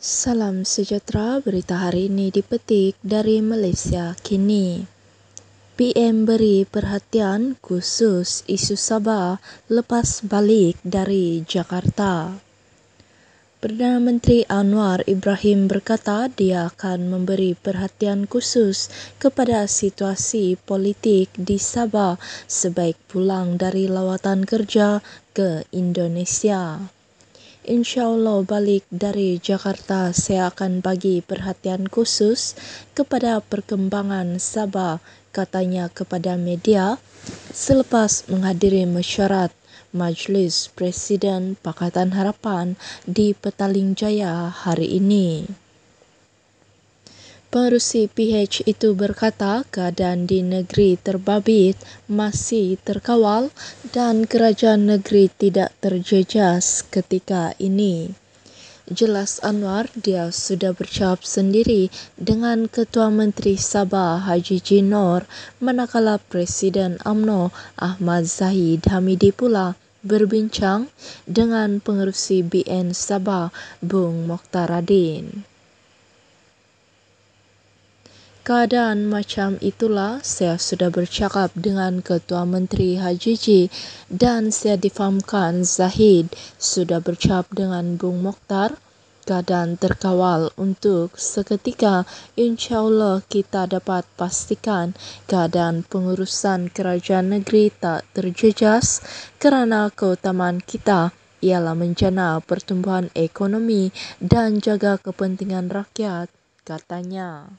Salam sejahtera, berita hari ini dipetik dari Malaysia kini. PM beri perhatian khusus isu Sabah lepas balik dari Jakarta. Perdana Menteri Anwar Ibrahim berkata dia akan memberi perhatian khusus kepada situasi politik di Sabah sebaik pulang dari lawatan kerja ke Indonesia. Insyaallah balik dari Jakarta saya akan bagi perhatian khusus kepada perkembangan Sabah katanya kepada media selepas menghadiri mesyuarat Majlis Presiden Pakatan Harapan di Petaling Jaya hari ini. Pengerusi PH itu berkata keadaan di negeri terbabit masih terkawal dan kerajaan negeri tidak terjejas ketika ini. Jelas Anwar, dia sudah berjawab sendiri dengan Ketua Menteri Sabah Haji Jinor manakala Presiden UMNO Ahmad Zahid Hamidi pula berbincang dengan pengerusi BN Sabah Bung Mokhtar Adin keadaan macam itulah saya sudah bercakap dengan Ketua Menteri Hajiji dan saya difahamkan Zahid sudah bercakap dengan Bung Mokhtar keadaan terkawal untuk seketika insya Allah kita dapat pastikan keadaan pengurusan kerajaan negeri tak terjejas kerana keutamaan kita ialah menjana pertumbuhan ekonomi dan jaga kepentingan rakyat, katanya.